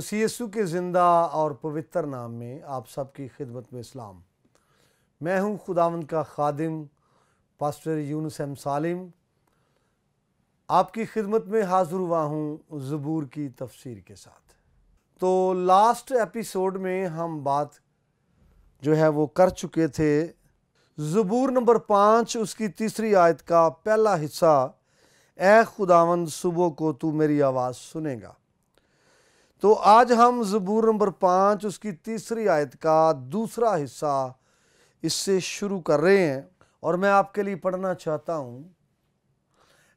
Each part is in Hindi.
मसीसु के ज़िंदा और पवित्र नाम में आप सब की खिदमत में इस्लाम मैं हूं खुदावंद का खादिम पास्टर यूनुस एम सालिम आपकी खिदमत में हाज़िर हुआ हूं ज़बूर की तफसीर के साथ तो लास्ट एपिसोड में हम बात जो है वो कर चुके थे ज़बूर नंबर पाँच उसकी तीसरी आयत का पहला हिस्सा ए खुदावंद सुबह को तू मेरी आवाज़ सुनेगा तो आज हम ज़बूर नंबर पाँच उसकी तीसरी आयत का दूसरा हिस्सा इससे शुरू कर रहे हैं और मैं आपके लिए पढ़ना चाहता हूँ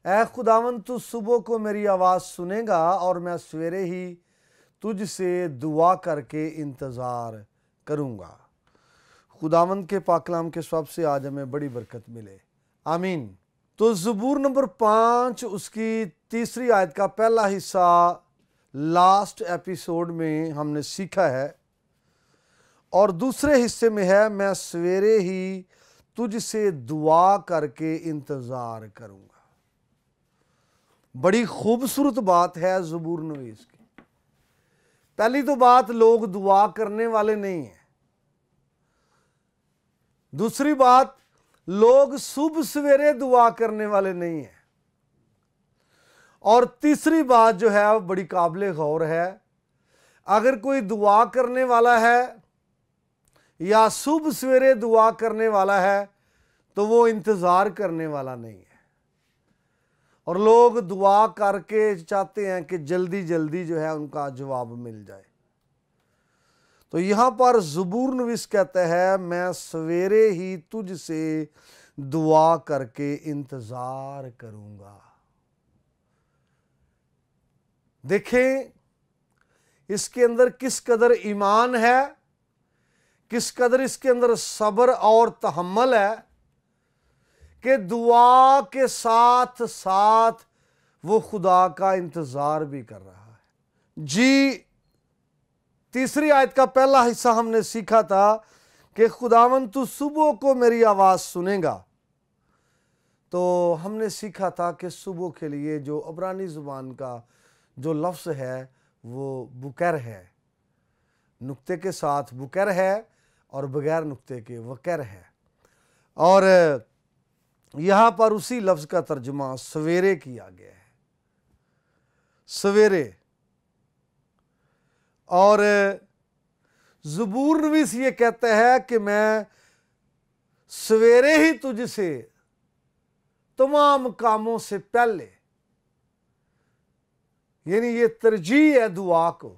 ए खुदावन तू सुबह को मेरी आवाज़ सुनेगा और मैं सवेरे ही तुझसे दुआ करके इंतज़ार करूँगा खुदावन के पाकलाम के सब से आज हमें बड़ी बरकत मिले आमीन तो ज़बूर नंबर पाँच उसकी तीसरी आयत का पहला हिस्सा लास्ट एपिसोड में हमने सीखा है और दूसरे हिस्से में है मैं सवेरे ही तुझसे दुआ करके इंतज़ार करूँगा बड़ी खूबसूरत बात है ज़बूर नवीस की पहली तो बात लोग दुआ करने वाले नहीं हैं दूसरी बात लोग सुबह सवेरे दुआ करने वाले नहीं हैं और तीसरी बात जो है बड़ी काबिल गौर है अगर कोई दुआ करने वाला है या सुबह सवेरे दुआ करने वाला है तो वो इंतज़ार करने वाला नहीं है और लोग दुआ करके चाहते हैं कि जल्दी जल्दी जो है उनका जवाब मिल जाए तो यहाँ पर जबूर नविस कहते हैं मैं सवेरे ही तुझसे दुआ करके इंतज़ार करूँगा देखें इसके अंदर किस कदर ईमान है किस कदर इसके अंदर सब्र और तहमल है कि दुआ के साथ साथ वो खुदा का इंतज़ार भी कर रहा है जी तीसरी आयत का पहला हिस्सा हमने सीखा था कि खुदावन तू सुबह को मेरी आवाज़ सुनेगा तो हमने सीखा था कि सुबह के लिए जो अबरानी ज़ुबान का जो लफ्ज़ है वो बुकर है नुक्ते के साथ बुकर है और बगैर नुक्ते के वकर है और यहाँ पर उसी लफ्ज़ का तर्जमा सवेरे किया गया है सवेरे और जबूर नवीस ये कहता है कि मैं सवेरे ही तुझसे तमाम कामों से पहले यानी ये तरजीह है दुआ को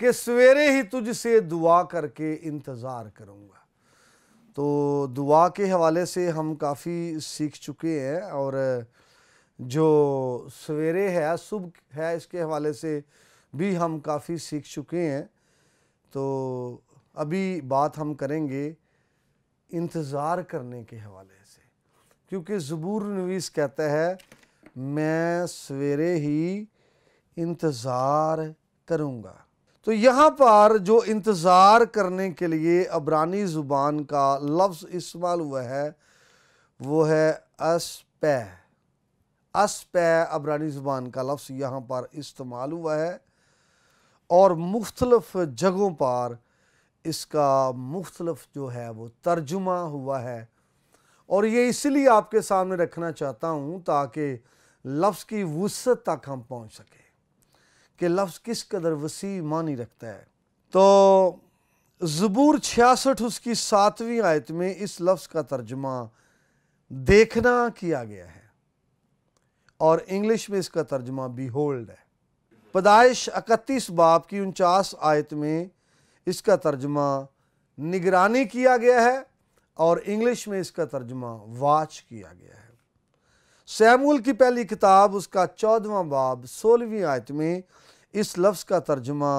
कि सवेरे ही तुझसे दुआ करके इंतज़ार करूँगा तो दुआ के हवाले से हम काफ़ी सीख चुके हैं और जो सवेरे है सुबह है इसके हवाले से भी हम काफ़ी सीख चुके हैं तो अभी बात हम करेंगे इंतज़ार करने के हवाले से क्योंकि ज़बूर नवीस कहता है मैं सवेरे ही इंतज़ार करूँगा तो यहाँ पर जो इंतज़ार करने के लिए अबरानी ज़ुबान का लफ्ज़ इस्तेमाल हुआ है वो है अस्पे अस्पे अबरानी ज़ुबान का लफ्ज़ यहाँ पर इस्तेमाल हुआ है और मुख्तलफ़ जगहों पर इसका मुख्तलफ जो है वो तर्जुमा हुआ है और ये इसलिए आपके सामने रखना चाहता हूँ ताकि लफ्ज़ की वसत तक हम पहुँच सकें कि लफ्ज़ किस कदर वसी मानी रखता है तो ज़बूर छियासठ उसकी सातवीं आयत में इस लफ्ज़ का तर्जमा देखना किया गया है और इंग्लिश में इसका तर्जमा बी होल्ड है पदाइश इकतीस बाप की उनचास आयत में इसका तर्जमा निगरानी किया गया है और इंग्लिश में इसका तर्जमा वाच किया गया है सैमुल की पहली किताब उसका चौदवा बाब सोलहवीं आयत में इस लफ्ज़ का तर्जमा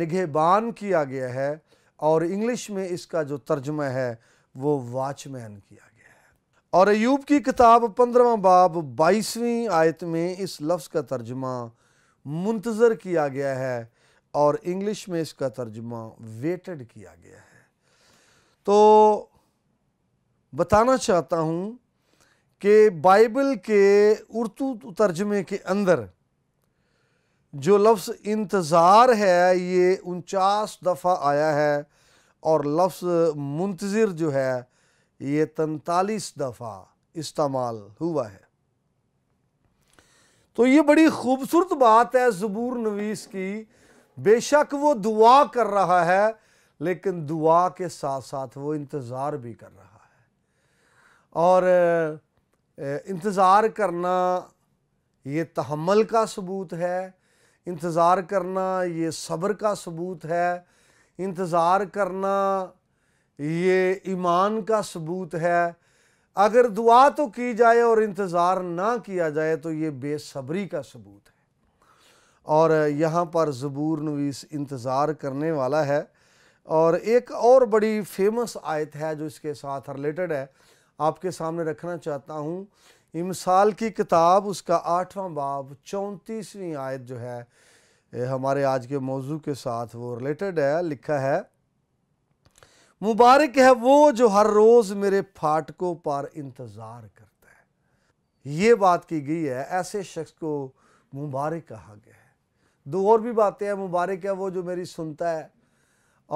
निगेबान किया गया है और इंग्लिश में इसका जो तर्जमा है वो वाचमैन किया गया है और अयूब की किताब पंद्रवा बाब बाईसवीं आयत में इस लफ्ज़ का तर्जमा मुंतज़र किया गया है और इंग्लिश में इसका तर्जमा वेटेड किया गया है तो बताना चाहता हूँ कि बाइबल के उर्दू तर्जमे के अंदर जो लफ्ज़ इंतज़ार है ये उनचास दफ़ा आया है और लफ्ज़ मुंतज़िर जो है ये तैतालीस दफ़ा इस्तेमाल हुआ है तो ये बड़ी खूबसूरत बात है ज़बूर नवीस की बेशक वो दुआ कर रहा है लेकिन दुआ के साथ साथ वो इंतज़ार भी कर रहा है और इंतज़ार करना ये तहमल का सबूत है इंतज़ार करना ये सब्र का सबूत है इंतज़ार करना ये ईमान का सबूत है अगर दुआ तो की जाए और इंतज़ार ना किया जाए तो ये बेसब्री का सबूत है और यहाँ पर ज़बूर नवीस इंतज़ार करने वाला है और एक और बड़ी फेमस आयत है जो इसके साथ रिलेटेड है आपके सामने रखना चाहता हूँ इमसाल की किताब उसका आठवां बाब चौंतीसवीं आयत जो है हमारे आज के मौजू के साथ वो रिलेटेड है लिखा है मुबारक है वो जो हर रोज़ मेरे फाटकों पर इंतज़ार करता है ये बात की गई है ऐसे शख्स को मुबारक कहा गया है दो और भी बातें हैं मुबारक है वो जो मेरी सुनता है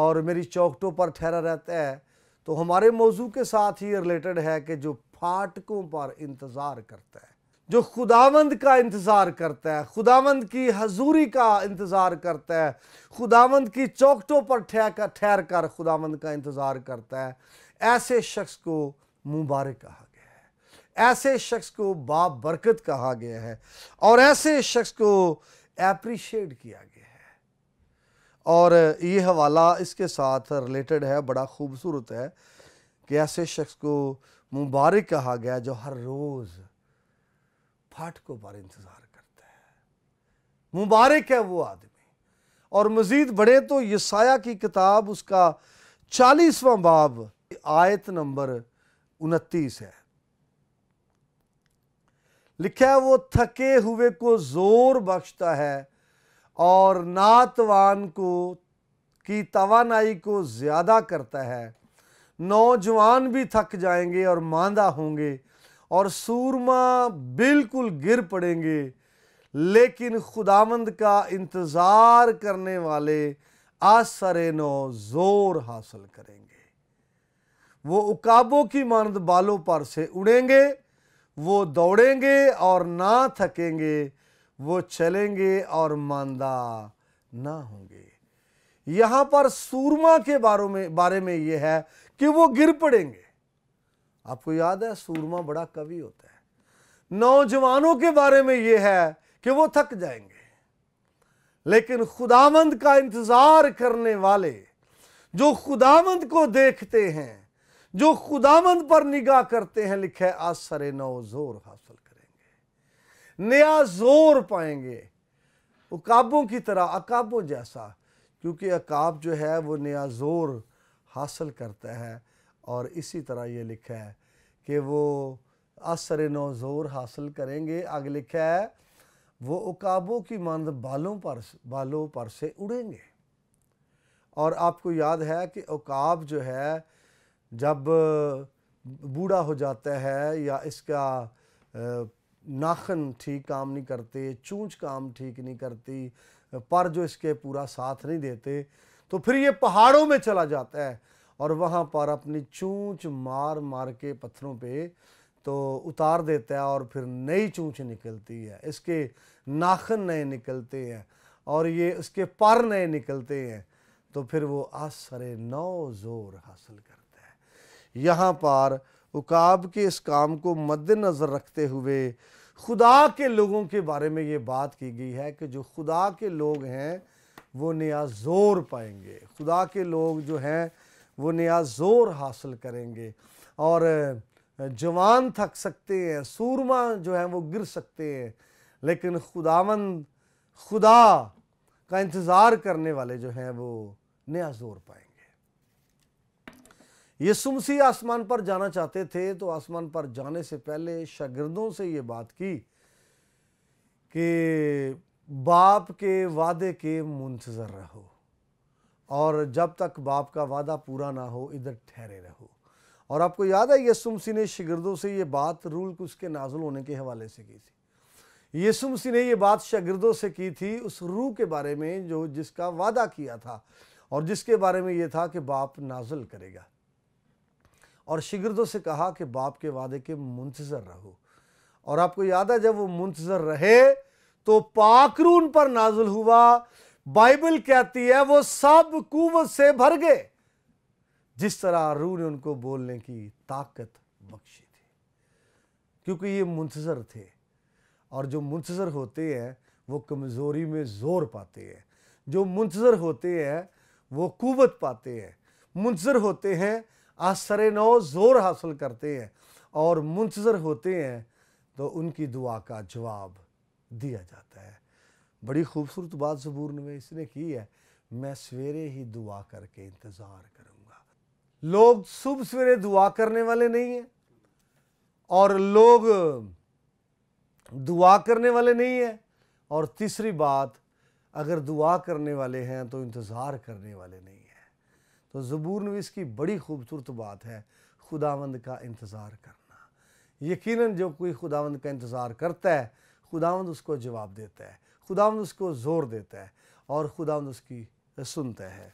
और मेरी चौकटों पर ठहरा रहता है तो हमारे मौजू के साथ ही रिलेटेड है कि जो फाटकों पर इंतज़ार करता है जो खुदावंद का इंतज़ार करता है खुदावंद की हजूरी का इंतज़ार करता है खुदावंद की चौकटों पर ठहर ठहर कर खुदावंद का इंतज़ार करता है ऐसे शख्स को मुबारक कहा गया है ऐसे शख्स को बाबरकत कहा गया है और ऐसे शख्स को एप्रिशिएट किया गया और ये हवाला इसके साथ रिलेटेड है बड़ा खूबसूरत है कि ऐसे शख्स को मुबारक कहा गया जो हर रोज़ फाटकों पर इंतज़ार करता है मुबारक है वो आदमी और मज़ीद बढ़े तो यसाया की किताब उसका चालीसवा बाब आयत नंबर उनतीस है लिखा है वो थके हुए को ज़ोर बख्शता है और नातवान को की तवानाई को ज़्यादा करता है नौजवान भी थक जाएंगे और मांदा होंगे और सूरमा बिल्कुल गिर पड़ेंगे लेकिन खुदावंद का इंतज़ार करने वाले आसर नौ ज़ोर हासिल करेंगे वो उकाबों की मानद बालों पर से उड़ेंगे वो दौड़ेंगे और ना थकेंगे वो चलेंगे और मानदा ना होंगे यहां पर सूरमा के बारे में बारे में यह है कि वो गिर पड़ेंगे आपको याद है सूरमा बड़ा कवि होता है नौजवानों के बारे में यह है कि वो थक जाएंगे लेकिन खुदावंद का इंतज़ार करने वाले जो खुदावंद को देखते हैं जो खुदावंद पर निगाह करते हैं लिखे आसरे नौ जोर हासिल नया जोर पाएंगे उकाबों की तरह अकाबों जैसा क्योंकि अकाब जो है वो नया जोर हासिल करता है और इसी तरह ये लिखा है कि वो असर नौ जोर हासिल करेंगे आगे लिखा है वो उकाबों की मंद बालों पर बालों पर से उड़ेंगे और आपको याद है कि उकाब जो है जब बूढ़ा हो जाता है या इसका नाखन ठीक काम नहीं करते चूँच काम ठीक नहीं करती पर जो इसके पूरा साथ नहीं देते तो फिर ये पहाड़ों में चला जाता है और वहाँ पर अपनी चूँच मार मार के पत्थरों पे तो उतार देता है और फिर नई चूँच निकलती है इसके नाखन नए निकलते हैं और ये इसके पर नए निकलते हैं तो फिर वो असर नौ ज़ोर हासिल करता है यहाँ पर उकाब के इस काम को मद्दनज़र रखते हुए खुदा के लोगों के बारे में ये बात की गई है कि जो खुदा के लोग हैं वो नया ज़ोर पाएंगे खुदा के लोग जो हैं वो नया ज़ोर हासिल करेंगे और जवान थक सकते हैं सूरमा जो हैं वो गिर सकते हैं लेकिन खुदावन खुदा का इंतज़ार करने वाले जो हैं वो नया ज़ोर पाएंगे यीशु मसीह आसमान पर जाना चाहते थे तो आसमान पर जाने से पहले शागिर्दों से ये बात की कि बाप के वादे के मुंतज़र रहो और जब तक बाप का वादा पूरा ना हो इधर ठहरे रहो और आपको याद है यसु मसीह ने शागिर्दों से ये बात रूल कुछ के नाजुल होने के हवाले से की थी यसु मसीह ने ये बात शागिर्दों से की थी उस रूह के बारे में जो जिसका वादा किया था और जिसके बारे में ये था कि बाप नाजुल करेगा और शिगिरदों से कहा कि बाप के वादे के मुंतज़र रहो और आपको याद है जब वो मुंतज़र रहे तो पाकरून पर नाजुल हुआ बाइबल कहती है वो सब कुवत से भर गए जिस तरह रू ने उनको बोलने की ताकत बख्शी थी क्योंकि ये मुंतज़र थे और जो मुंतज़र होते हैं वो कमज़ोरी में ज़ोर पाते हैं जो मुंतज़र होते हैं वो कुवत पाते हैं मुंतज़र होते हैं आसर नो ज़ोर हासिल करते हैं और मुंतज़र होते हैं तो उनकी दुआ का जवाब दिया जाता है बड़ी खूबसूरत बात जबूर में इसने की है मैं सवेरे ही दुआ करके इंतज़ार करूँगा लोग सुबह सवेरे दुआ करने वाले नहीं हैं और लोग दुआ करने वाले नहीं हैं और तीसरी बात अगर दुआ करने वाले हैं तो इंतज़ार करने वाले नहीं तो ज़बूर नवीस की बड़ी खूबसूरत बात है खुदावंद का इंतज़ार करना यकीनन जो कोई खुदावंद का इंतज़ार करता है खुदावंद उसको जवाब देता है खुदावंद उसको ज़ोर देता है और खुदावंद उसकी सुनता है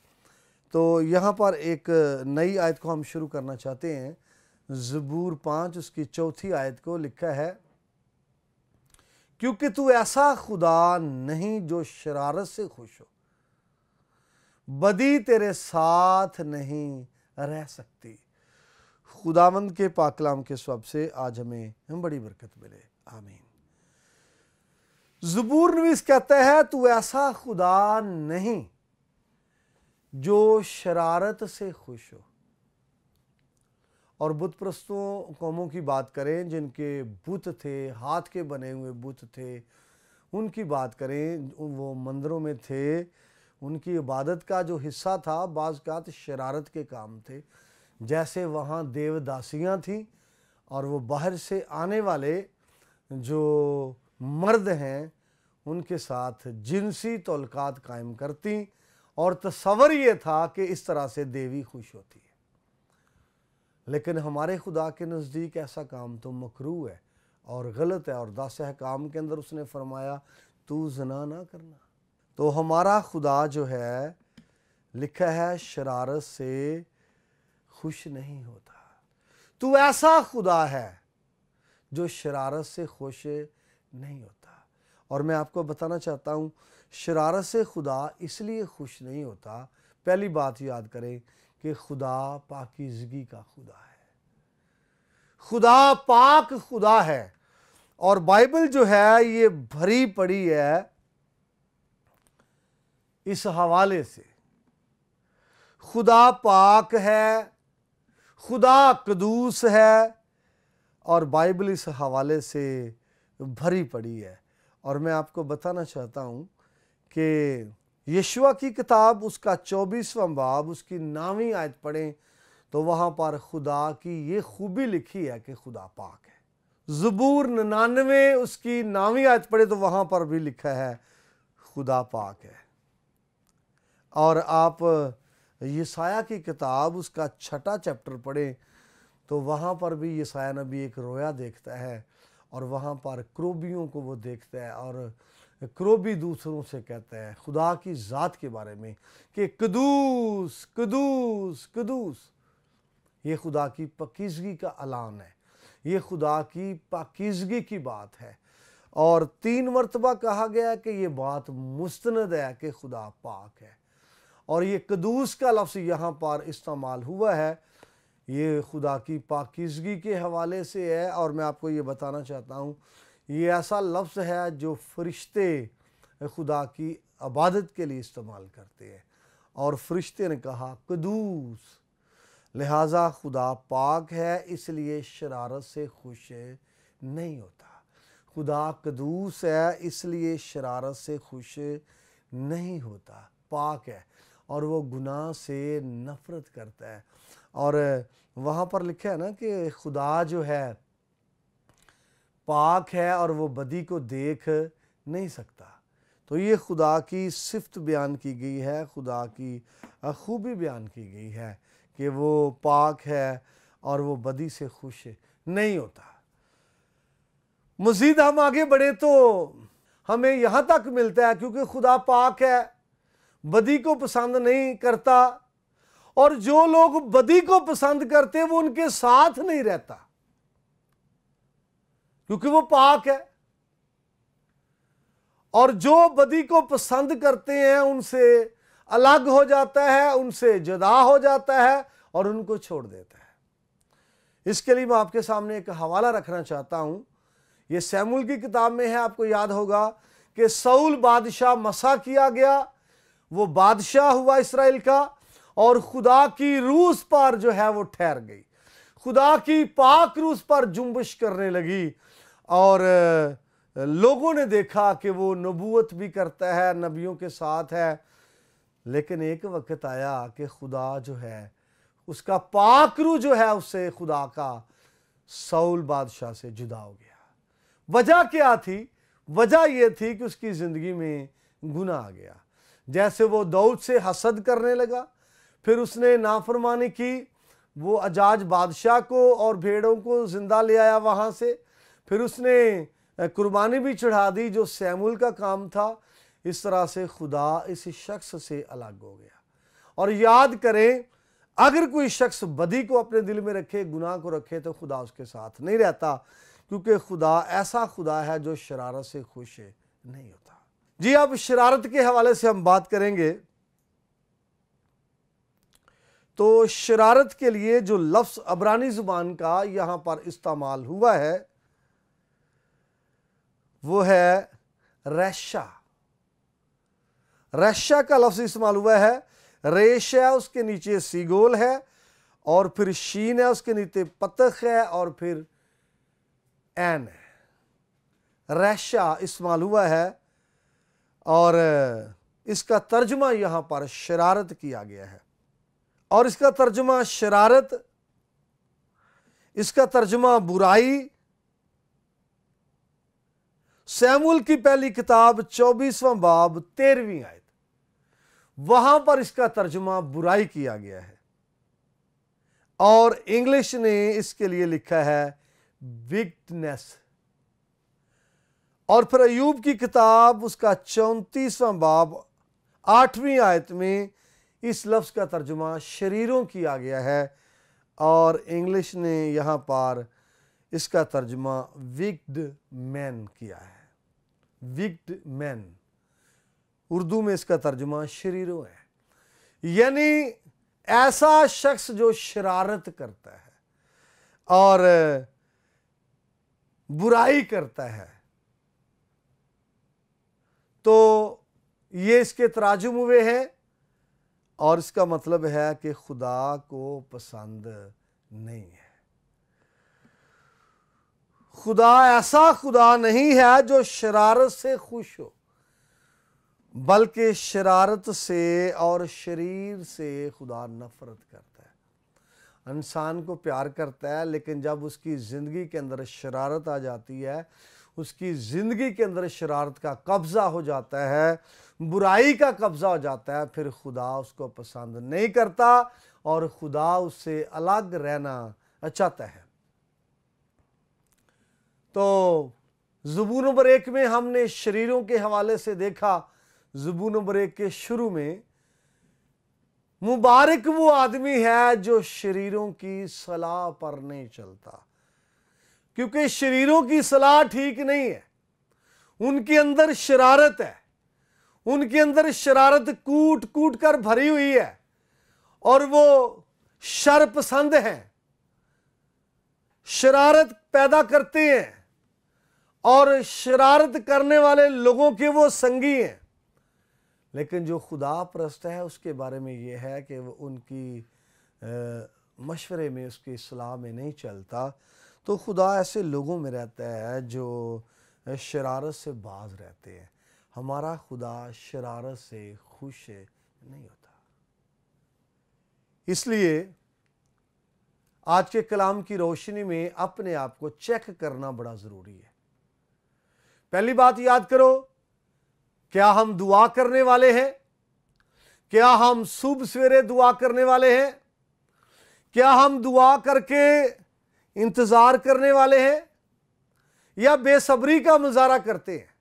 तो यहाँ पर एक नई आयत को हम शुरू करना चाहते हैं ज़बूर पाँच उसकी चौथी आयत को लिखा है क्योंकि तू ऐसा खुदा नहीं जो शरारत से खुश हो बदी तेरे साथ नहीं रह सकती खुदावंद के पाकलाम के स्वब से आज हमें हम बड़ी बरकत मिले आमीन जबूर नवीस कहते हैं तू ऐसा खुदा नहीं जो शरारत से खुश हो और बुत प्रस्तों कौमों की बात करें जिनके बुत थे हाथ के बने हुए बुत थे उनकी बात करें वो मंदिरों में थे उनकी इबादत का जो हिस्सा था बाज़ात शरारत के काम थे जैसे वहाँ देवदासियाँ थीं और वो बाहर से आने वाले जो मर्द हैं उनके साथ जिनसी तलक़ात कायम करती और तस्वर ये था कि इस तरह से देवी खुश होती है लेकिन हमारे खुदा के नज़दीक ऐसा काम तो मकरू है और गलत है और दास काम के अंदर उसने फरमाया तू जना ना करना तो हमारा खुदा जो है लिखा है शरारत से खुश नहीं होता तू ऐसा खुदा है जो शरारत से खुश नहीं होता और मैं आपको बताना चाहता हूँ शरारत से खुदा इसलिए खुश नहीं होता पहली बात याद करें कि खुदा पाकिजगी का खुदा है खुदा पाक खुदा है और बाइबल जो है ये भरी पड़ी है इस हवाले से खुदा पाक है खुदा कदूस है और बाइबल इस हवाले से भरी पड़ी है और मैं आपको बताना चाहता हूँ कि यशुआ की किताब उसका चौबीसवा बाब उसकी नावी आयत पढ़ें तो वहाँ पर खुदा की ये खूबी लिखी है कि खुदा पाक है ज़बूर ननानवे उसकी नावी आयत पढ़े तो वहाँ पर भी लिखा है खुदा पाक है और आप यसाया की किताब उसका छठा चैप्टर पढ़ें तो वहाँ पर भी यसाया नबी एक रोया देखता है और वहाँ पर क्रोबियों को वो देखता है और क्रोबी दूसरों से कहता है खुदा की ज़ात के बारे में कि कदूस कदूस कदूस ये खुदा की पकीजगी का अलान है ये खुदा की पाकिजगी की बात है और तीन मरतबा कहा गया कि ये बात मुस्तंद है कि खुदा पाक है और ये कदूस का लफ्ज़ यहाँ पर इस्तेमाल हुआ है ये खुदा की पाकिजगी के हवाले से है और मैं आपको ये बताना चाहता हूँ ये ऐसा लफ्ज़ है जो फरिश्ते खुदा की आबादत के लिए इस्तेमाल करते हैं और फरिश्ते ने कहा कदूस लिहाजा खुदा पाक है इसलिए शरारत से खुश नहीं होता खुदा कदूस है इसलिए शरारत से खुश नहीं होता पाक है और वो गुनाह से नफ़रत करता है और वहाँ पर लिखा है ना कि खुदा जो है पाक है और वो बदी को देख नहीं सकता तो ये खुदा की सिफ्त बयान की गई है खुदा की खूबी बयान की गई है कि वो पाक है और वो बदी से खुश नहीं होता मज़ीद हम आगे बढ़े तो हमें यहाँ तक मिलता है क्योंकि खुदा पाक है बदी को पसंद नहीं करता और जो लोग बदी को पसंद करते वो उनके साथ नहीं रहता क्योंकि वो पाक है और जो बदी को पसंद करते हैं उनसे अलग हो जाता है उनसे जुदा हो जाता है और उनको छोड़ देता है इसके लिए मैं आपके सामने एक हवाला रखना चाहता हूं ये सैमुल की किताब में है आपको याद होगा कि सऊल बादशाह मसा किया गया वो बादशाह हुआ इसराइल का और खुदा की रूस पर जो है वो ठहर गई खुदा की पाक रूस पर जुम्बश करने लगी और लोगों ने देखा कि वो नबूत भी करता है नबियों के साथ है लेकिन एक वक्त आया कि खुदा जो है उसका पाकरू जो है उससे खुदा का सऊल बादशाह से जुदा हो गया वजह क्या थी वजह यह थी कि उसकी ज़िंदगी में गुना आ गया जैसे वो दाऊद से हसद करने लगा फिर उसने नाफरमानी की वो अजाज बादशाह को और भेड़ों को ज़िंदा ले आया वहाँ से फिर उसने कुर्बानी भी चढ़ा दी जो सैमुल का काम था इस तरह से खुदा इस शख्स से अलग हो गया और याद करें अगर कोई शख्स बदी को अपने दिल में रखे गुनाह को रखे तो खुदा उसके साथ नहीं रहता क्योंकि खुदा ऐसा खुदा है जो शरारत से खुश नहीं होता जी अब शरारत के हवाले से हम बात करेंगे तो शरारत के लिए जो लफ्ज़ अबरानी ज़ुबान का यहां पर इस्तेमाल हुआ है वो है रैशा रैशा का लफ्ज़ इस्तेमाल हुआ है रेश है उसके नीचे सीगोल है और फिर शीन है उसके नीचे पतख है और फिर एन है रैशा इस्तेमाल हुआ है और इसका तर्जमा यहाँ पर शरारत किया गया है और इसका तर्जमा शरारत इसका तर्जमा बुराई सैमुल की पहली किताब चौबीसवां बाब तेरहवीं आयत वहां पर इसका तर्जमा बुराई किया गया है और इंग्लिश ने इसके लिए लिखा है विकनेस और फिर अयूब की किताब उसका चौंतीसवां बाब आठवीं आयत में इस लफ्ज़ का तर्जुमा शरीरों किया गया है और इंग्लिश ने यहाँ पर इसका तर्जुमा विग्ड मैन किया है विग्ड मैन उर्दू में इसका तर्जुमा शरीरों है यानी ऐसा शख्स जो शरारत करता है और बुराई करता है तो ये इसके तराजुम हुए हैं और इसका मतलब है कि खुदा को पसंद नहीं है खुदा ऐसा खुदा नहीं है जो शरारत से खुश हो बल्कि शरारत से और शरीर से खुदा नफरत करता है इंसान को प्यार करता है लेकिन जब उसकी ज़िंदगी के अंदर शरारत आ जाती है उसकी ज़िंदगी के अंदर शरारत का कब्ज़ा हो जाता है बुराई का कब्ज़ा हो जाता है फिर खुदा उसको पसंद नहीं करता और खुदा उससे अलग रहना चाहता है तो जुबू नंबर एक में हमने शरीरों के हवाले से देखा जुबू नंबर एक के शुरू में मुबारक वो आदमी है जो शरीरों की सलाह पर नहीं चलता क्योंकि शरीरों की सलाह ठीक नहीं है उनके अंदर शरारत है उनके अंदर शरारत कूट कूट कर भरी हुई है और वो शर पसंद हैं शरारत पैदा करते हैं और शरारत करने वाले लोगों के वो संगी हैं लेकिन जो खुदा प्रस्त है उसके बारे में ये है कि वो उनकी मशवरे में उसकी सलाह में नहीं चलता तो खुदा ऐसे लोगों में रहता है जो शरारत से बाज रहते हैं हमारा खुदा शरारत से खुश नहीं होता इसलिए आज के कलाम की रोशनी में अपने आप को चेक करना बड़ा ज़रूरी है पहली बात याद करो क्या हम दुआ करने वाले हैं क्या हम सुबह सवेरे दुआ करने वाले हैं क्या हम दुआ करके इंतज़ार करने वाले हैं या बेसब्री का मुजारा करते हैं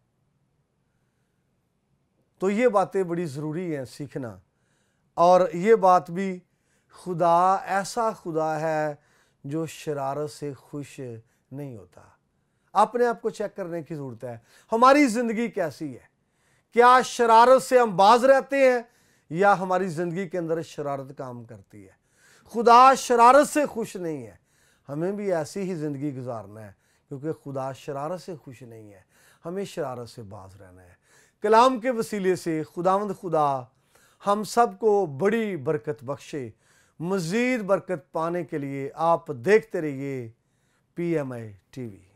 तो ये बातें बड़ी ज़रूरी हैं सीखना और ये बात भी खुदा ऐसा खुदा है जो शरारत से खुश नहीं होता अपने आप को चेक करने की ज़रूरत है हमारी ज़िंदगी कैसी है क्या शरारत से हम बाज रहते हैं या हमारी ज़िंदगी के अंदर शरारत काम करती है खुदा शरारत से खुश नहीं है हमें भी ऐसी ही ज़िंदगी गुजारना है क्योंकि खुदा शरारत से खुश नहीं है हमें शरारत से बाज रहना है कलाम के वसीले से खुदावंद खुदा हम सब को बड़ी बरकत बख्शे मज़ीद बरकत पाने के लिए आप देखते रहिए P M I T we